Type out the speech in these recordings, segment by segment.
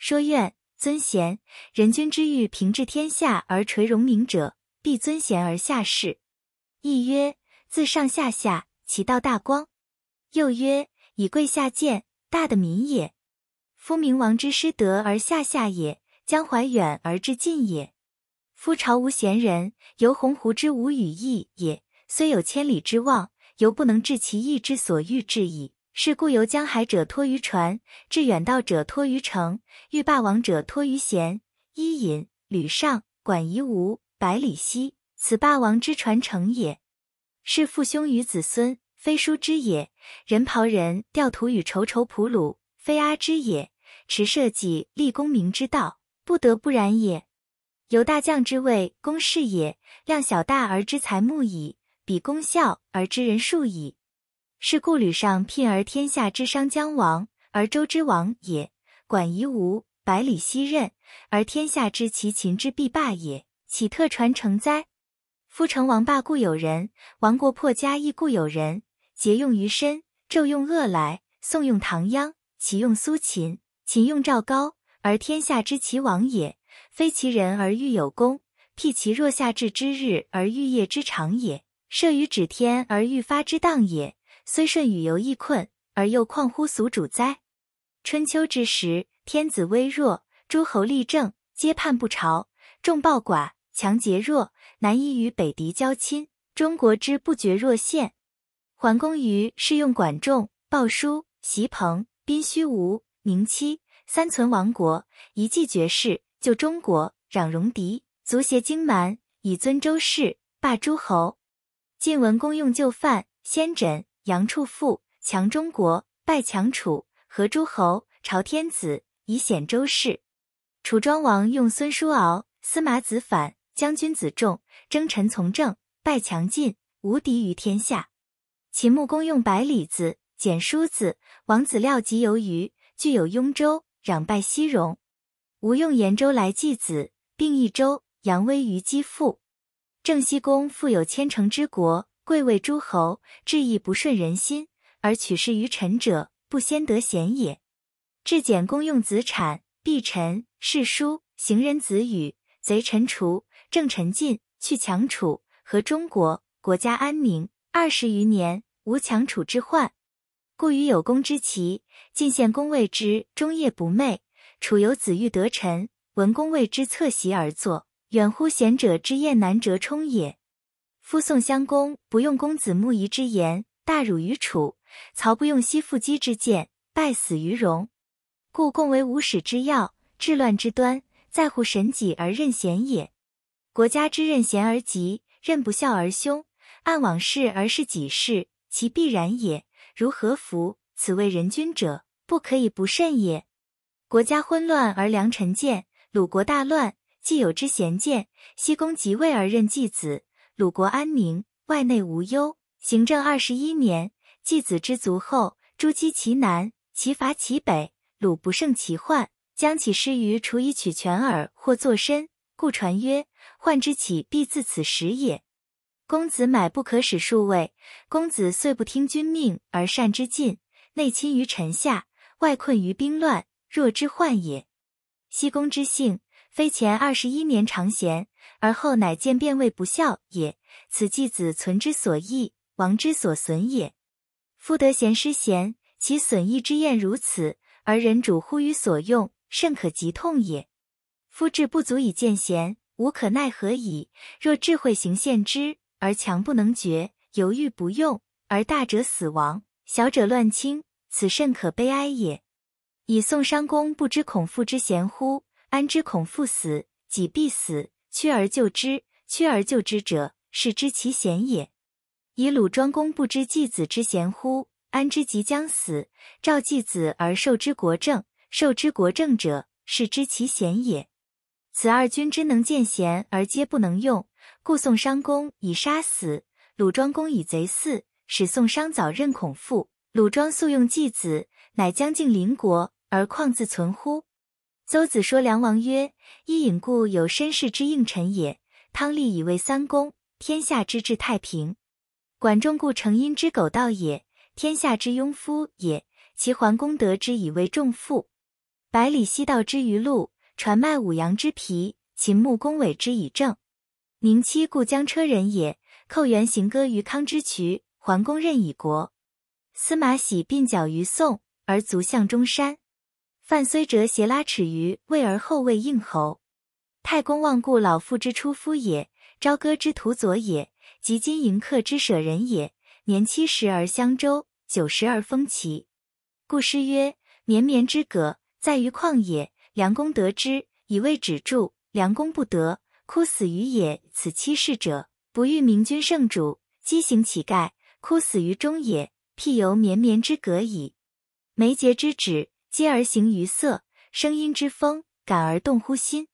说愿尊贤，人君之欲平治天下而垂荣名者，必尊贤而下士。亦曰自上下下，其道大光。又曰以贵下贱，大的民也。夫明王之失德而下下也，江淮远而至近也。夫朝无贤人，犹鸿鹄之无羽翼也。虽有千里之望，犹不能至其意之所欲至矣。是故游江海者托于船，至远道者托于城，欲霸王者托于贤。伊尹、吕尚、管夷吾、百里奚，此霸王之传承也。是父兄与子孙，非叔之也。人袍人掉徒与仇仇仆鲁，非阿之也。持社稷立功名之道，不得不然也。由大将之位，公事也。量小大而知才木矣，比功效而知人数矣。是故吕尚聘而天下之商将亡，而周之王也；管夷吾百里奚任而天下之齐秦之必霸也。岂特传成哉？夫成王霸固有人，亡国破家亦固有人。节用于身，纣用恶来，宋用唐鞅，齐用苏秦，秦用赵高，而天下之齐王也。非其人而欲有功，譬其若夏至之日而欲业之长也；射于指天而欲发之当也。虽舜禹犹亦困，而又况乎俗主哉？春秋之时，天子微弱，诸侯立政，皆叛不朝，众暴寡，强结弱，难以与北狄交亲。中国之不绝若线。桓公于是用管仲，鲍叔，席鹏、宾虚吴、宁戚，三存亡国，一骑绝世，救中国，攘戎狄，足协荆蛮，以尊周室，霸诸侯。晋文公用旧范、先轸。杨处父，强中国，败强楚，合诸侯，朝天子，以显周氏。楚庄王用孙叔敖、司马子反、将军子重，征臣从政，败强晋，无敌于天下。秦穆公用百里子、简叔子、王子廖及游余，具有雍州，攘败西戎。吴用延州来祭子，并益州，扬威于姬父。郑西公富有千乘之国。贵为诸侯，治亦不顺人心，而取士于臣者，不先得贤也。治简公用，子产必臣，士书行人子语，贼臣除，郑臣进，去强楚，和中国，国家安宁二十余年，无强楚之患。故于有功之齐，晋献公为之终夜不寐；楚有子欲得臣，文公为之侧席而坐，远乎贤者之宴难折冲也。夫宋襄公不用公子木仪之言，大辱于楚；曹不用西复基之剑，败死于戎。故共为无始之要，治乱之端，在乎神己而任贤也。国家之任贤而吉，任不肖而凶；按往事而事己事，其必然也。如何服？此为人君者，不可以不慎也。国家昏乱而良臣贱，鲁国大乱，既有之贤贱，西公即位而任季子。鲁国安宁，外内无忧。行政二十一年，季子之卒后，诸姬其南，其伐其北，鲁不胜其患，将起师于楚以取全耳，或作身，故传曰：患之起，必自此始也。公子买不可使数位，公子遂不听君命而善之尽，内侵于臣下，外困于兵乱，若之患也。西公之幸，非前二十一年常贤。而后乃见便位不孝也，此继子存之所益，亡之所损也。夫得贤失贤，其损益之厌如此，而人主忽于所用，甚可及痛也。夫智不足以见贤，无可奈何矣。若智慧行限之，而强不能决，犹豫不用，而大者死亡，小者乱倾，此甚可悲哀也。以宋商公不知孔父之贤乎？安知孔父死，己必死。屈而就之，屈而就之者，是知其贤也。以鲁庄公不知季子之贤乎？安知即将死，召季子而受之国政，受之国政者，是知其贤也。此二君之能见贤而皆不能用，故宋殇公以杀死，鲁庄公以贼弑，使宋殇早任孔父，鲁庄素用季子，乃将敬邻国，而况自存乎？邹子说：“梁王曰：‘伊尹固有身世之应臣也，汤立以为三公，天下之治太平。管仲固成阴之狗道也，天下之庸夫也。齐桓公得之以为众父，百里奚盗之于禄，传卖五羊之皮，秦穆公伪之以政。宁戚故将车人也，寇援行歌于康之渠，桓公任以国。司马喜鬓角于宋，而足向中山。’”范睢折，携拉尺于位而后位应侯。太公望，故老父之出夫也；朝歌之徒左也，及今迎客之舍人也。年七十而相周，九十而封齐。故诗曰：“绵绵之葛，在于旷野。良公得之，以为止住；良公不得，枯死于野。”此七事者，不欲明君圣主，畸形乞丐，枯死于中也。辟犹绵绵之葛矣。眉睫之止。皆而行于色，声音之风感而动乎心。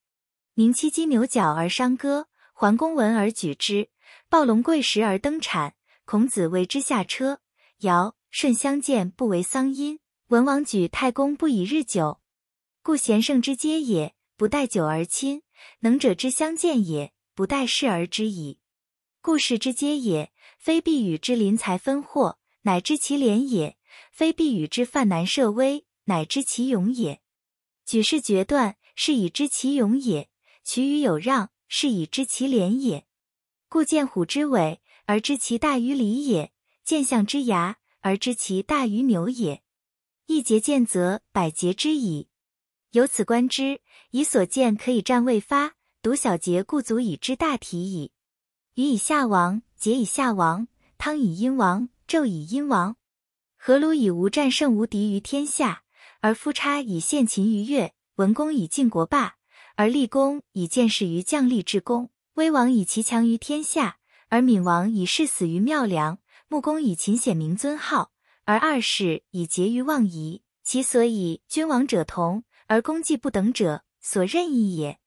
鸣七金牛角而伤歌，桓公闻而举之；暴龙跪石而登产，孔子为之下车。尧、舜相见不为丧阴，文王举太公不以日久。故贤圣之皆也，不待久而亲；能者之相见也，不待事而知矣。故事之皆也，非必与之临财分祸，乃知其廉也；非必与之犯难涉危。乃知其勇也，举世决断，是以知其勇也；取予有让，是以知其廉也。故见虎之尾而知其大于里也，见象之牙而知其大于牛也。一节见则百节知矣。由此观之，以所见可以战未发，独小节故足以知大体矣。禹以下亡，桀以下亡，汤以殷亡，纣以殷亡，何如以无战胜无敌于天下？而夫差以献秦于越，文公以晋国霸，而立功以见事于将立之功；威王以其强于天下，而闵王以誓死于庙梁；穆公以秦显名尊号，而二世以结于妄夷。其所以君王者同，而功绩不等者，所任意也。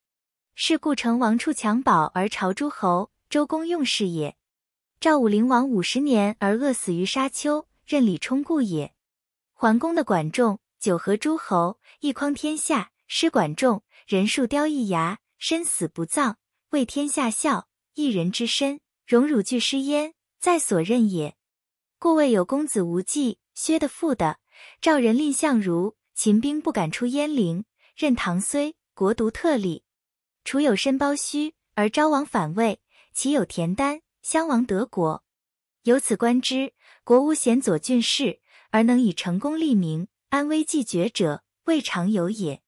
是故成王处强保而朝诸侯，周公用事也；赵武灵王五十年而饿死于沙丘，任李充故也。桓公的管仲。九合诸侯，一匡天下，失管仲，人树雕一牙，身死不葬，为天下笑。一人之身，荣辱俱失焉，在所任也。故谓有公子无忌、薛的父的，赵人蔺相如，秦兵不敢出燕陵；任唐虽国独特立，楚有申包胥而昭王反魏；齐有田丹，襄王得国。由此观之，国无贤佐俊士，而能以成功立名。安危既决者，未尝有也。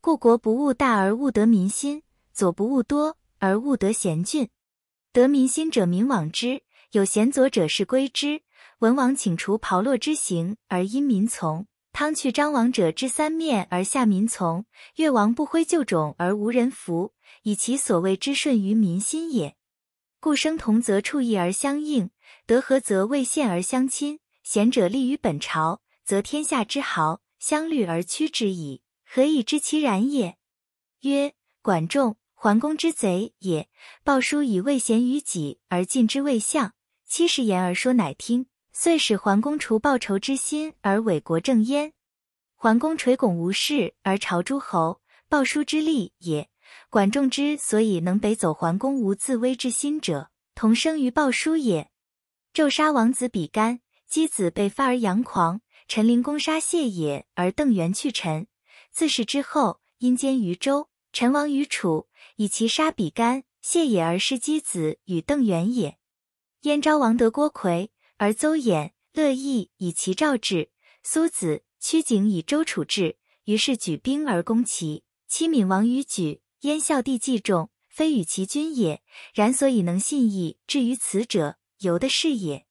故国不务大而务得民心，左不务多而务得贤俊。得民心者，民往之；有贤佐者，是归之。文王请除袍烙之刑而因民从，汤去张王者之三面而下民从，越王不挥旧种而无人服，以其所谓之顺于民心也。故生同则处异而相应，德合则为陷而相亲。贤者立于本朝。则天下之豪相率而趋之矣，何以知其然也？曰：管仲、桓公之贼也。鲍叔以未贤于己而进之未相，七十言而说，乃听，遂使桓公除报仇之心而委国正焉。桓公垂拱无事而朝诸侯，鲍叔之力也。管仲之所以能北走桓公无自危之心者，同生于鲍叔也。纣杀王子比干，箕子被发而扬狂。陈琳攻杀谢也，而邓元去陈。自是之后，因兼于周，陈亡于楚。以其杀比干、谢也，而失箕子与邓元也。燕昭王得郭魁，而邹衍、乐毅以其赵治；苏子、屈景以周、楚治。于是举兵而攻齐。七闽王于举，燕孝帝既重，非与其君也。然所以能信义至于此者，由的是也。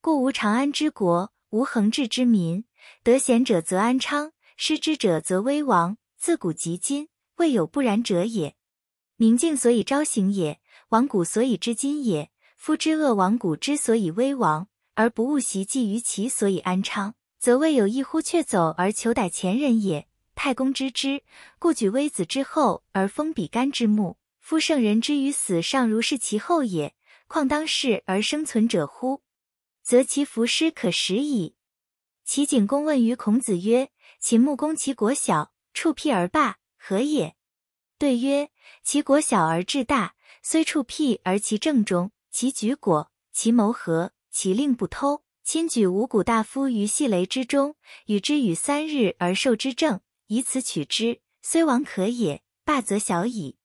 故无长安之国。无恒志之民，得贤者则安昌，失之者则危亡。自古及今，未有不然者也。明镜所以昭行也，亡古所以知今也。夫之恶亡古之所以危亡，而不务习计于其所以安昌，则未有一乎却走而求逮前人也。太公知之，故举微子之后而封比干之墓。夫圣人之于死，尚如是其厚也，况当世而生存者乎？则其服师可食矣。齐景公问于孔子曰：“秦穆公其国小，处辟而霸，何也？”对曰：“其国小而志大，虽处辟而其正中，其举国，其谋和，其令不偷。亲举五谷大夫于系雷之中，与之与三日而受之政，以此取之，虽亡可也。霸则小矣。”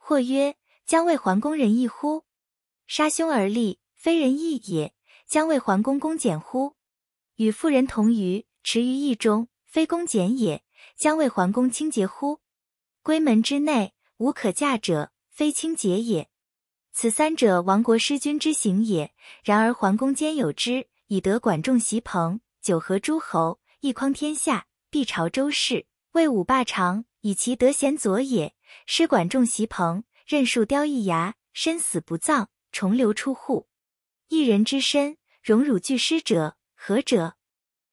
或曰：“将为桓公仁义乎？”杀兄而立，非仁义也。将为桓公公检乎？与妇人同舆，驰于邑中，非公检也。将为桓公清洁乎？归门之内，无可嫁者，非清洁也。此三者，亡国失君之行也。然而桓公兼有之，以得管仲、席朋，九合诸侯，一匡天下，必朝周室，为五霸长，以其得贤佐也。失管仲、席朋，任树雕一牙，身死不葬，重流出户。一人之身，荣辱俱失者何者？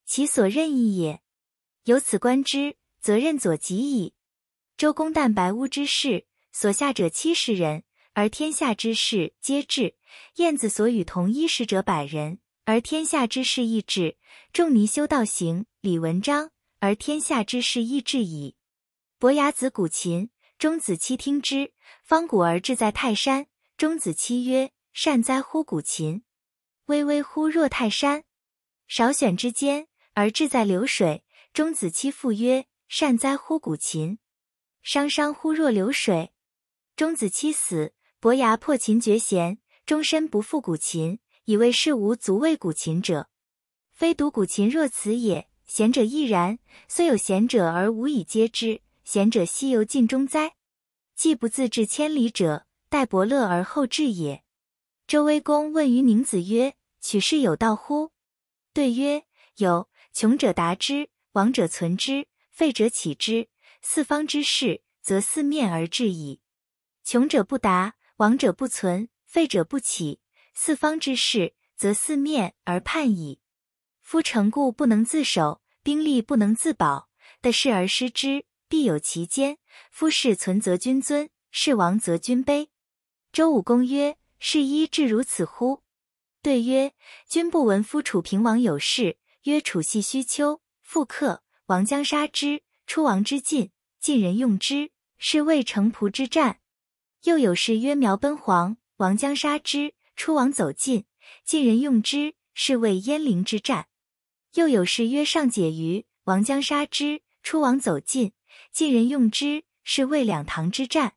其所任意也。由此观之，则任左及矣。周公旦白屋之事，所下者七十人，而天下之事皆至。晏子所与同一使者百人，而天下之事亦至。仲尼修道行礼文章，而天下之事亦至矣。伯牙子鼓琴，钟子期听之，方鼓而志在泰山，钟子期曰。善哉乎鼓琴，巍巍乎若泰山。少选之间，而志在流水。钟子期复曰：“善哉乎鼓琴，汤汤乎若流水。”钟子期死，伯牙破琴绝弦，终身不复鼓琴，以为世无足为鼓琴者。非独鼓琴若此也，贤者亦然。虽有贤者，而无以皆知，贤者西由尽中哉？既不自致千里者，待伯乐而后致也。周威公问于宁子曰：“取士有道乎？”对曰：“有。穷者达之，亡者存之，废者起之。四方之士，则四面而治矣。穷者不达，亡者不存，废者不起。四方之士，则四面而叛矣。夫城固不能自守，兵力不能自保，得势而失之，必有其间。夫士存则君尊，士亡则君卑。”周武公曰。是一至如此乎？对曰：君不闻夫楚平王有事，曰楚系虚丘复克，王将杀之，出王之晋，晋人用之，是谓城濮之战。又有事曰苗奔黄，王将杀之，出王走晋，晋人用之，是谓鄢陵之战。又有事曰上解于王将杀之，出王走晋，晋人用之，是谓两唐之战。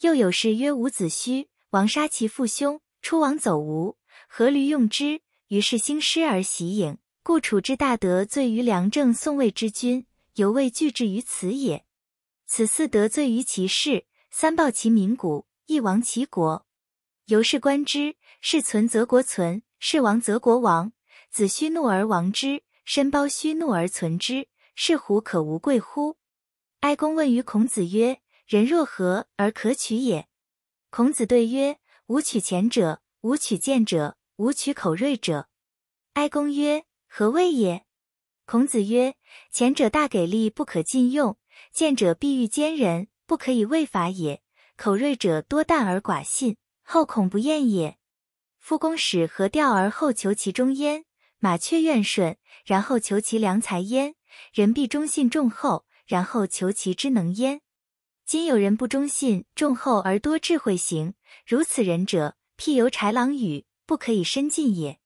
又有事曰伍子胥。王杀其父兄，出王走吴，阖闾用之，于是兴师而袭郢。故楚之大德罪于梁政宋魏之君犹未惧至于此也。此四得罪于其事，三暴其民谷，一亡其国。由是观之，是存则国存，是亡则国亡。子虚怒而亡之，申包虚怒而存之，是虎可无贵乎？哀公问于孔子曰：“人若何而可取也？”孔子对曰：“吾取前者，吾取见者，吾取口锐者。”哀公曰：“何谓也？”孔子曰：“前者大给力，不可尽用；见者必欲奸人，不可以为法也；口锐者多淡而寡信，后恐不厌也。夫公使何调而后求其中焉？马却愿顺，然后求其良才焉。人必忠信重厚，然后求其之能焉。”今有人不忠信，重厚而多智慧，行如此人者，譬犹豺狼与，不可以深近也。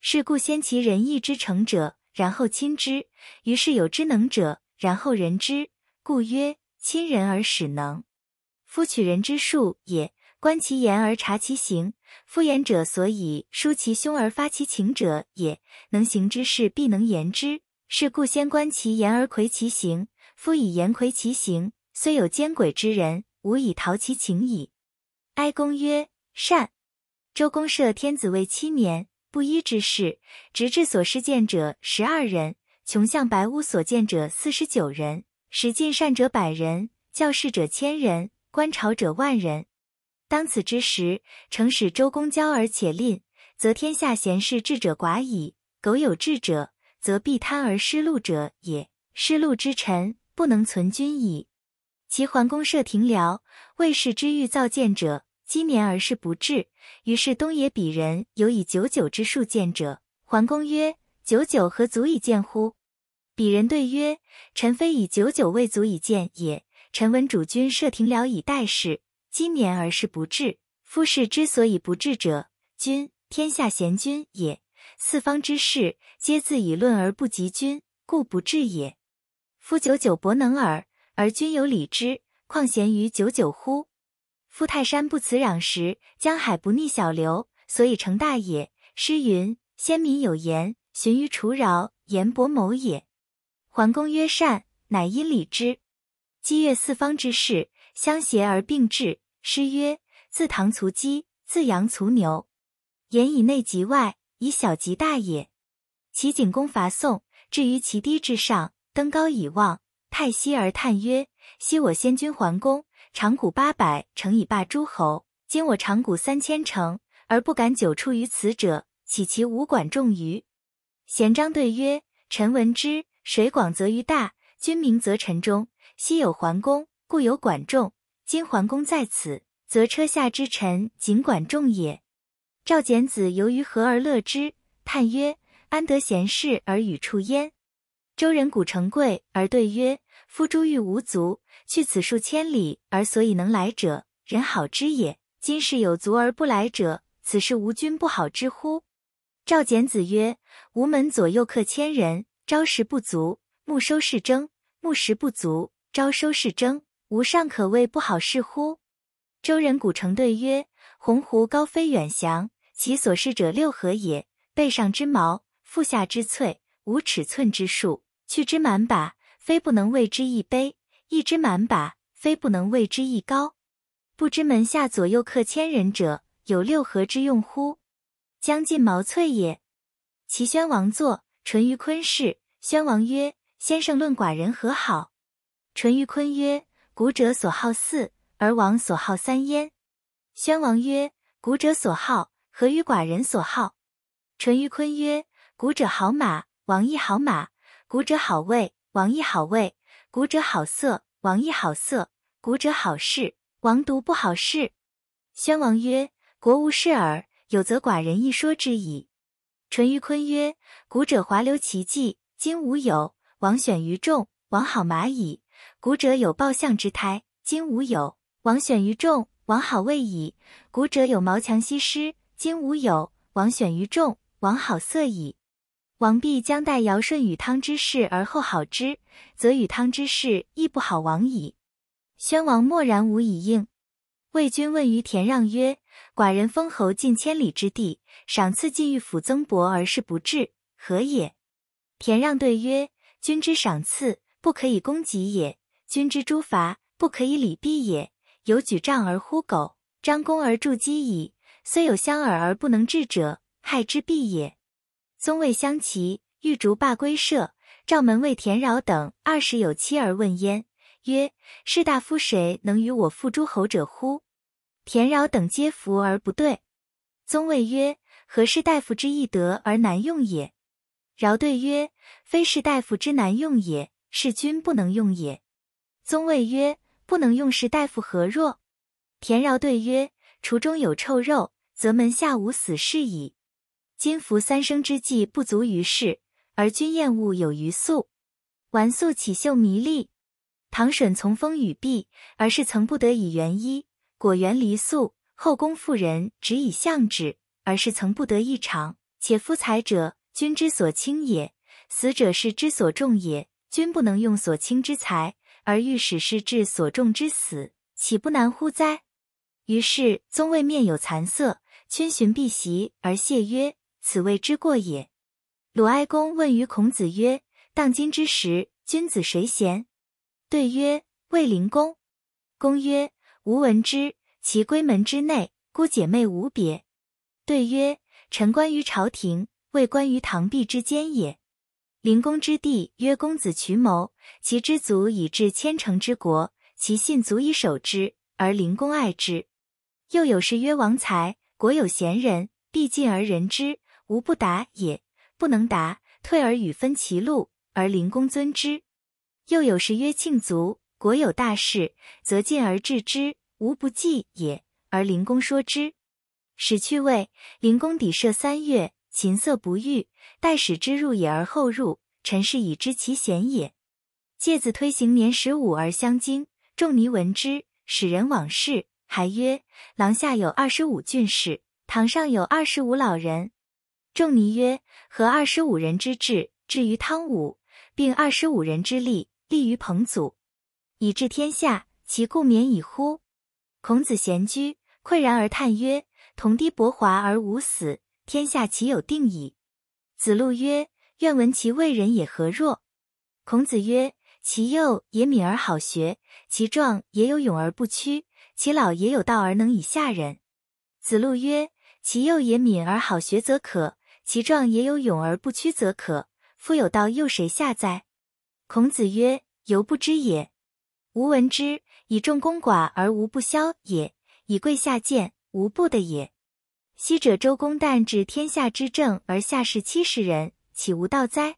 是故先其仁义之成者，然后亲之；于是有之能者，然后仁之。故曰：亲人而使能。夫取人之术也，观其言而察其行。夫言者，所以舒其胸而发其情者也。能行之事，必能言之。是故先观其言而窥其行。夫以言窥其行。虽有奸诡之人，无以逃其情矣。哀公曰：“善。”周公摄天子位七年，布衣之事，直至所失见者十二人，穷巷白屋所见者四十九人，识尽善者百人，教士者千人，观朝者万人。当此之时，诚使周公交而且令，则天下贤士智者寡矣。苟有智者，则必贪而失路者也。失路之臣，不能存君矣。齐桓公设亭僚，为士之欲造箭者，积年而事不至。于是东野鄙人有以九九之术见者，桓公曰：“九九何足以见乎？”鄙人对曰：“臣非以九九未足以见也。臣闻主君设亭僚以待事，积年而事不至。夫事之所以不至者，君天下贤君也。四方之士皆自以论而不及君，故不至也。夫九九，伯能尔。”而君有礼之，况贤于九九乎？夫泰山不辞壤石，江海不逆小流，所以成大也。诗云：“先民有言，寻于刍饶，言伯谋也。”桓公曰：“善，乃因礼之。”积越四方之士，相携而并至。诗曰：“自唐卒鸡，自阳卒牛，言以内及外，以小及大也。”齐景公伐宋，至于其堤之上，登高以望。太息而叹曰：“昔我先君桓公，长谷八百，乘以霸诸侯。今我长谷三千乘，而不敢久处于此者，岂其无管仲于？”贤张对曰：“臣闻之，水广则于大，君明则臣忠。昔有桓公，故有管仲。今桓公在此，则车下之臣仅管仲也。”赵简子由于何而乐之？叹曰：“安得贤士而与处焉？”周人古成贵而对曰：“夫诸玉无足，去此数千里而所以能来者，人好之也。今世有足而不来者，此是吾君不好之乎？”赵简子曰：“吾门左右客千人，朝食不足，暮收是争；暮食不足，朝收是争。吾尚可谓不好市乎？”周人古成对曰：“鸿鹄高飞远翔，其所适者六合也。背上之毛，腹下之翠。无尺寸之数，去之满把，非不能为之一杯；一之满把，非不能为之一高。不知门下左右客千人者，有六合之用乎？将尽毛翠也。齐宣王坐，淳于髡视。宣王曰：“先生论寡人何好？”淳于髡曰：“古者所好四，而王所好三焉。”宣王曰：“古者所好何与寡人所好？”淳于髡曰：“古者好马。”王亦好马，古者好味；王亦好味，古者好色；王亦好色，古者好事。王独不好事。宣王曰：“国无事耳，有则寡人一说之矣。”淳于髡曰：“古者华流其迹，今无有。王选于众，王好马矣。古者有暴象之胎，今无有。王选于众，王好味矣。古者有毛强西施，今无有。王选于众，王好色矣。”王必将待尧舜禹汤之事而后好之，则禹汤之事亦不好往矣。宣王默然无以应。魏君问于田让曰：“寡人封侯近千里之地，赏赐近御府增伯，而事不治，何也？”田让对曰：“君之赏赐不可以攻己也，君之诛罚不可以理毕也。有举杖而呼狗，张弓而助鸡矣。虽有相耳而不能治者，害之必也。”宗卫相齐，欲逐罢归舍，召门卫田饶等二十有七而问焉，曰：士大夫谁能与我负诸侯者乎？田饶等皆服而不对。宗卫曰：何士大夫之易得而难用也？饶对曰：非士大夫之难用也，是君不能用也。宗卫曰：不能用士大夫何若？田饶对曰：厨中有臭肉，则门下无死士矣。今服三生之计不足于世，而君厌恶有余素。纨素起秀弥丽，唐沈从风雨毕，而是曾不得以缘衣。果园离素，后宫妇人只以相之，而是曾不得一尝。且夫才者，君之所轻也；死者，是之所重也。君不能用所轻之才，而欲使是至所重之死，岂不难乎哉？于是宗卫面有惭色，君寻避席而谢曰。此谓之过也。鲁哀公问于孔子曰：“当今之时，君子谁贤？”对曰：“卫灵公。”公曰：“吾闻之，其归门之内，孤姐妹无别。”对曰：“臣观于朝廷，未观于堂壁之间也。灵公之弟曰公子渠谋，其知足以致千乘之国，其信足以守之，而灵公爱之。又有事曰王才，国有贤人，必尽而人之。”无不达也，不能达，退而与分其禄，而灵公尊之。又有时曰庆卒，国有大事，则进而治之，无不计也，而灵公说之。使去位，灵公抵射三月，琴瑟不御，待使之入也而后入。臣是以知其贤也。介子推行年十五而相经，仲尼闻之，使人往视，还曰：廊下有二十五俊士，堂上有二十五老人。仲尼曰：“合二十五人之志，至于汤武，并二十五人之力，立于彭祖，以治天下，其故免矣乎？”孔子闲居，喟然而叹曰：“同堤伯华而无死，天下其有定矣？”子路曰：“愿闻其为人也何若？”孔子曰：“其幼也敏而好学，其壮也有勇而不屈，其老也有道而能以下人。”子路曰：“其幼也敏而好学，则可。”其状也有勇而不屈，则可。夫有道，又谁下哉？孔子曰：“由不知也。吾闻之，以众攻寡而无不消也；以贵下贱，无不的也。昔者周公旦治天下之政，而下士七十人，岂无道哉？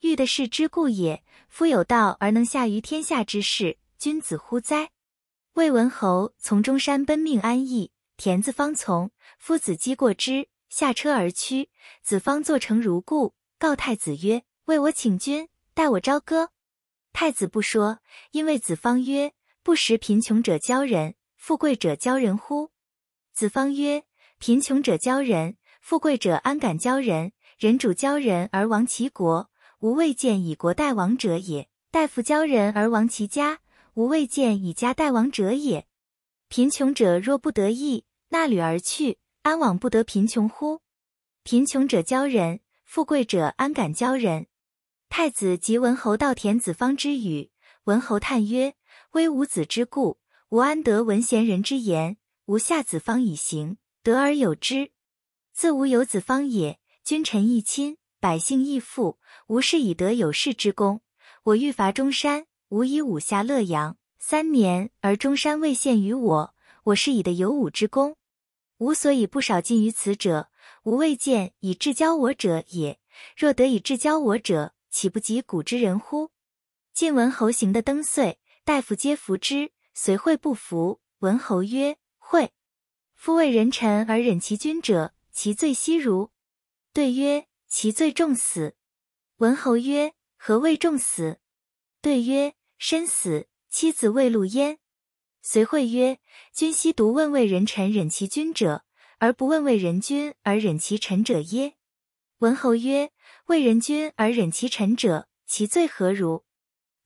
欲的是之故也。夫有道而能下于天下之事，君子乎哉？”魏文侯从中山奔命安邑，田子方从，夫子击过之。下车而去。子方坐成如故。告太子曰：“为我请君，待我朝歌。”太子不说，因为子方曰：“不食贫穷者骄人，富贵者骄人乎？”子方曰：“贫穷者骄人，富贵者安敢骄人？人主骄人而亡其国，吾未见以国代亡者也；大夫骄人而亡其家，吾未见以家代亡者也。贫穷者若不得意，纳履而去。”安往不得贫穷乎？贫穷者交人，富贵者安敢交人？太子及文侯道田子方之语。文侯叹曰：“威吾子之故，吾安得闻贤人之言？吾下子方以行，得而有之。自吾有子方也，君臣义亲，百姓义富。吾是以得有事之功。我欲伐中山，吾以武下乐阳，三年而中山未献于我，我是以得有武之功。”吾所以不少近于此者，吾未见以至交我者也。若得以至交我者，岂不及古之人乎？晋文侯行的灯岁，大夫皆服之，随会不服。文侯曰：“会，夫为人臣而忍其君者，其罪悉如？”对曰：“其罪重死。”文侯曰：“何谓重死？”对曰：“身死，妻子未露焉。”随会曰：“君昔独问为人臣忍其君者，而不问为人君而忍其臣者耶？”文侯曰：“为人君而忍其臣者，其罪何如？”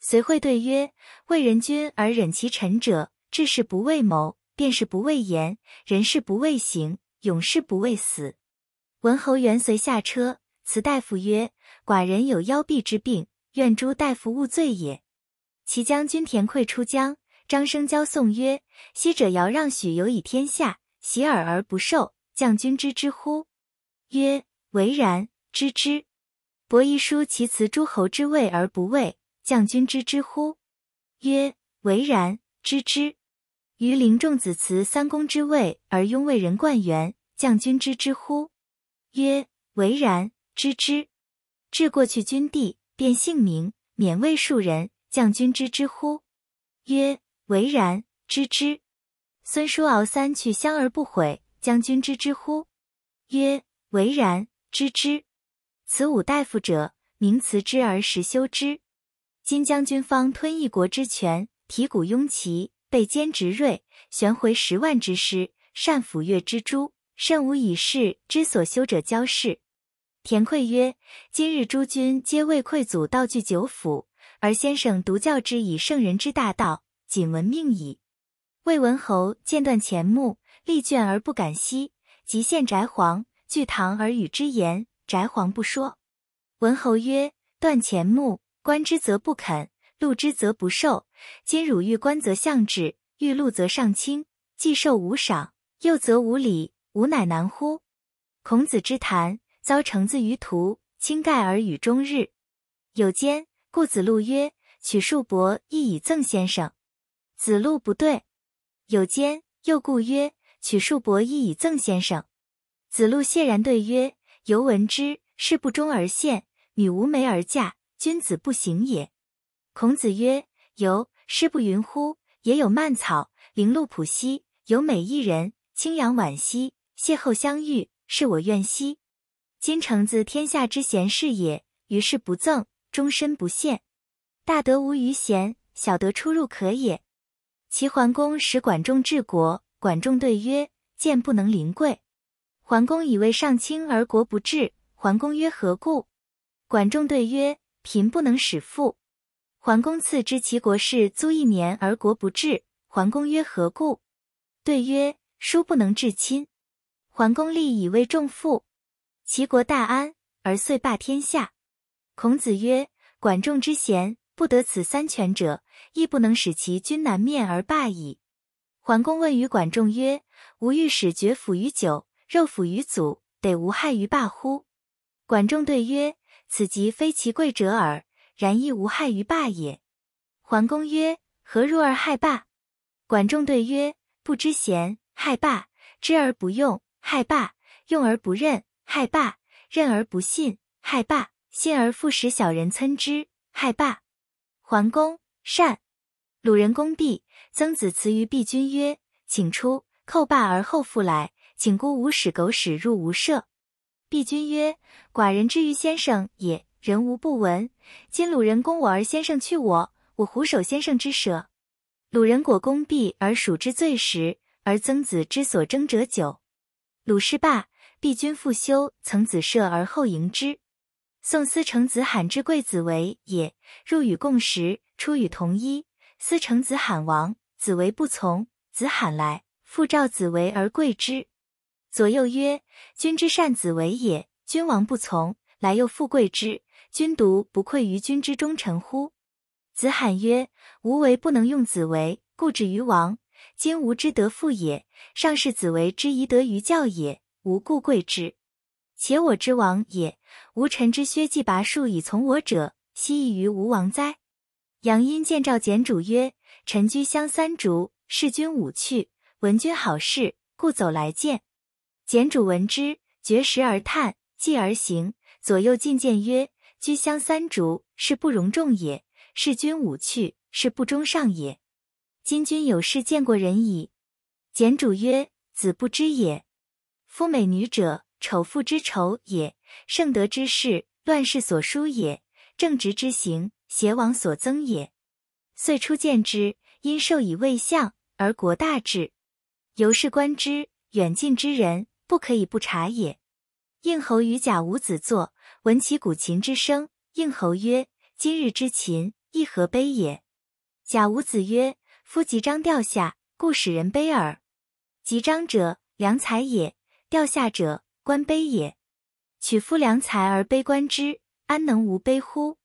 随会对曰：“为人君而忍其臣者，治事不畏谋，便是不畏言，人事不畏行，勇事不畏死。”文侯元随下车辞大夫曰：“寡人有腰痹之病，愿诸大夫勿罪也。”齐将军田溃出疆。张生教颂曰：“昔者尧让许由以天下，喜尔而不受。将军知之乎？”曰：“为然，知之。”伯夷叔其辞诸侯之位而不畏，将军知之乎？”曰：“为然，知之。”于陵仲子辞三公之位而拥魏人冠元，将军知之乎？”曰：“为然，知之。”至过去君地，变姓名，免为庶人，将军知之乎？”曰。为然，知之。孙叔敖三去乡而不悔，将军知之乎？曰：为然，知之。此五大夫者，名辞之而实修之。今将军方吞一国之权，提古拥其，备坚执锐，悬回十万之师，善抚越之诸，甚无以事之所修者交事。田溃曰：今日诸君皆为愧祖道具九府，而先生独教之以圣人之大道。仅闻命矣。魏文侯见断前木，立卷而不敢息，即献翟黄，据堂而与之言。翟黄不说。文侯曰：断前木，观之则不肯，录之则不受。今汝欲观则相治，欲录则上卿，既受无赏，又则无礼，吾乃难乎？孔子之谈，遭成自于途，倾盖而与终日。有间，故子路曰：取数帛，亦以赠先生。子路不对，有间，又故曰：“取树帛亦以赠先生。”子路谢然对曰：“由闻之，士不忠而献，女无媒而嫁，君子不行也。”孔子曰：“由，师不云乎？也有蔓草，零露浦兮，有美一人，清扬婉兮，邂逅相遇，是我愿兮。今诚子天下之贤士也，于是不赠，终身不献。大德无余贤，小德出入可也。”齐桓公使管仲治国，管仲对曰：“见不能临贵。”桓公以为上卿而国不治。桓公曰：“何故？”管仲对曰：“贫不能使富。”桓公赐之齐国士租一年而国不治。桓公曰：“何故？”对曰：“叔不能治亲。”桓公立以为重父，齐国大安而遂霸天下。孔子曰：“管仲之贤。”不得此三全者，亦不能使其君难面而霸矣。桓公问于管仲曰：“吾欲使爵辅于酒，肉辅于祖，得无害于霸乎？”管仲对曰：“此即非其贵者耳，然亦无害于霸也。”桓公曰：“何如而害霸？”管仲对曰：“不知贤害霸，知而不用害霸，用而不任害霸，任而不信害霸，信而复使小人参之害霸。”桓公善鲁人公毕，曾子辞于毕君曰：“请出，叩拜而后复来，请孤无使狗使入无舍。”毕君曰：“寡人之于先生也，人无不闻。今鲁人攻我而先生去我，我狐守先生之舍？”鲁人果攻毕而属之罪时，而曾子之所争者久。鲁失霸，毕君复修，曾子舍而后迎之。宋思成子罕之贵子为也，入与共食，出与同衣。思成子罕王，子为不从。子罕来，复召子为而贵之。左右曰：君之善子为也。君王不从，来又富贵之，君独不愧于君之忠臣乎？子罕曰：吾为不能用子为，故止于王。今吾之德复也，上是子为之宜德于教也，吾故贵之。且我之王也，吾臣之薛稷拔树以从我者，奚异于吾王哉？杨殷见赵简主曰：“臣居乡三竹，视君武去，闻君好事，故走来见。”简主闻之，绝食而叹，继而行。左右进谏曰：“居乡三竹，是不容众也；视君武去，是不忠上也。今君有事，见过人矣。”简主曰：“子不知也。夫美女者。”丑妇之丑也，圣德之士，乱世所疏也；正直之行，邪王所增也。遂初见之，因授以未相而国大治。由是观之，远近之人，不可以不察也。应侯与贾午子坐，闻其古琴之声。应侯曰：“今日之琴，亦何悲也？”贾午子曰：“夫吉章调下，故使人悲耳。吉章者，良才也；调下者，观悲也，取夫良才而悲观之，安能无悲乎？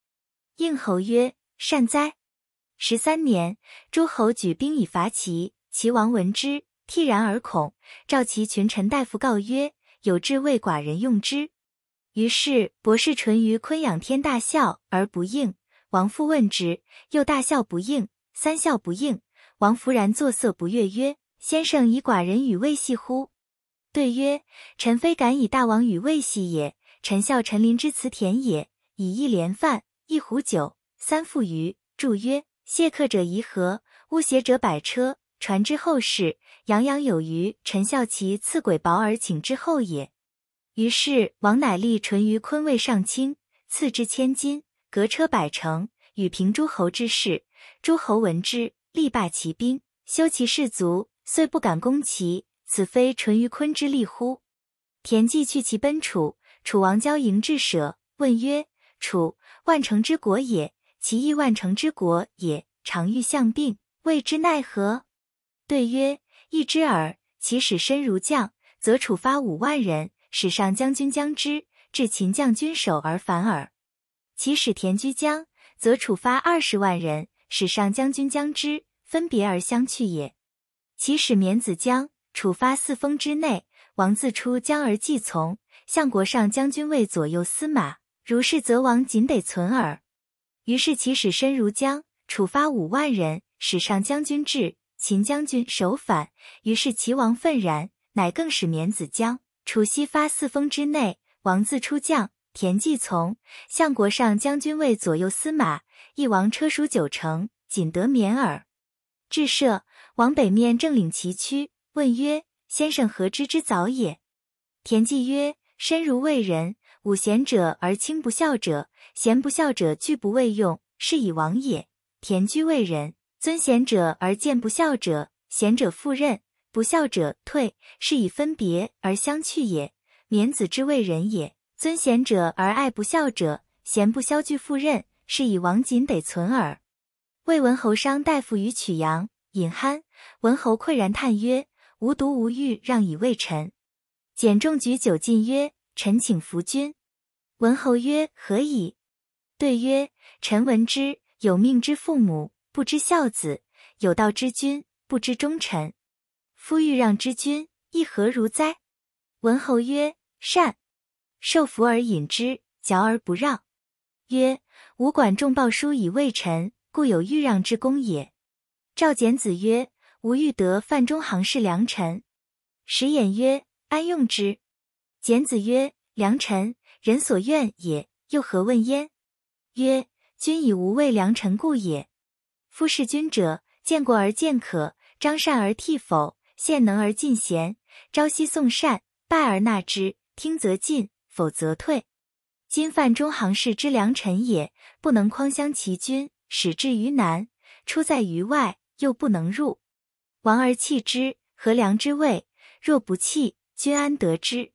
应侯曰：善哉！十三年，诸侯举兵以伐齐，齐王闻之，惕然而恐，召其群臣大夫告曰：有志为寡人用之。于是博士淳于髡仰天大笑而不应，王复问之，又大笑不应，三笑不应，王弗然，作色不悦曰：先生以寡人与未系乎？对曰：“臣非敢以大王与魏戏也。臣笑臣林之词田也，以一连饭，一壶酒，三腹鱼。祝曰：‘谢客者宜和，污邪者百车。’传之后世，洋洋有余。臣笑其赐鬼薄而请之后也。”于是王乃立淳于坤位上卿，赐之千金，革车百乘，与平诸侯之事。诸侯闻之，力罢其兵，修其士卒，遂不敢攻齐。此非淳于髡之力乎？田忌去其奔楚，楚王交迎至舍，问曰：“楚万乘之国也，其亦万乘之国也，常欲相并，谓之奈何？”对曰：“一之耳。其使身如将，则楚发五万人，使上将军将之，至秦将军守而反耳；其使田居将，则楚发二十万人，使上将军将之，分别而相去也。其使免子将。”楚发四封之内，王自出将而季从，相国上将军位，左右司马。如是，则王仅得存耳。于是其使身如江，楚发五万人，使上将军至。秦将军守反。于是齐王愤然，乃更使免子江。楚西发四封之内，王自出将，田忌从，相国上将军位，左右司马。一王车属九成，仅得免耳。至社，王北面正领其区，问曰：“先生何知之早也？”田忌曰：“身如为人，吾贤者而亲不孝者，贤不孝者惧不畏用，是以亡也。田居为人，尊贤者而见不孝者，贤者赴任，不孝者退，是以分别而相去也。免子之为人也，尊贤者而爱不孝者，贤不肖惧赴任，是以亡仅得存耳。”魏文侯商大夫于曲阳，饮酣，文侯喟然叹曰。无独无欲，让以慰臣。简仲举酒进曰：“臣请服君。”文侯曰：“何以？”对曰：“臣闻之，有命之父母不知孝子，有道之君不知忠臣。夫欲让之君，亦何如哉？”文侯曰：“善。”受服而饮之，嚼而不让。曰：“吾管仲鲍叔以慰臣，故有欲让之功也。”赵简子曰。吴欲得范中行氏良臣，使言曰：“安用之？”简子曰：“良臣，人所愿也，又何问焉？”曰：“君以无畏良臣故也。夫事君者，见过而见可，彰善而替否，现能而进贤，朝夕送善，拜而纳之，听则进，否则退。今范中行氏之良臣也，不能匡相其君，使至于难，出在于外，又不能入。”亡而弃之，何良之谓？若不弃，君安得之？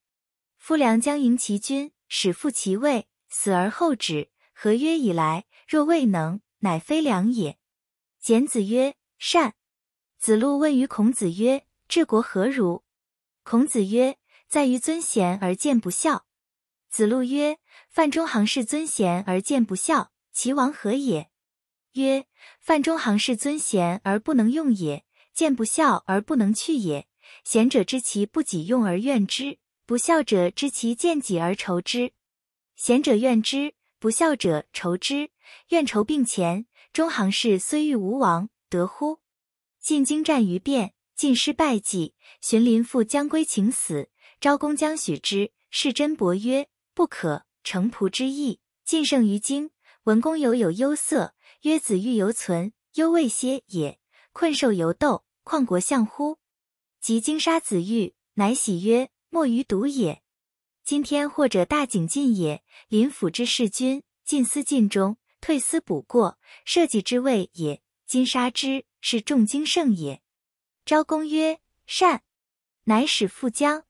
夫良将迎其君，使复其位，死而后止。何曰以来？若未能，乃非良也。简子曰：善。子路问于孔子曰：治国何如？孔子曰：在于尊贤而见不孝。子路曰：范中行是尊贤而见不孝，其王何也？曰：范中行是尊贤而不能用也。见不孝而不能去也，贤者知其不己用而怨之，不孝者知其见己而愁之。贤者怨之，不孝者愁之，怨愁并前。中行氏虽欲无王，得乎？晋经战于变，晋师败绩。荀林父将归，请死。昭公将许之，士贞伯曰：“不可，成仆之意。”晋胜于京，文公犹有忧色，曰：“子欲犹存，忧未歇也。困兽犹斗。”况国相乎？及金沙子欲，乃喜曰：“莫于独也。今天或者大景进也。临府之事君，进思尽忠，退思补过，社稷之位也。金沙之是重经圣也。”昭公曰：“善。”乃使赴江。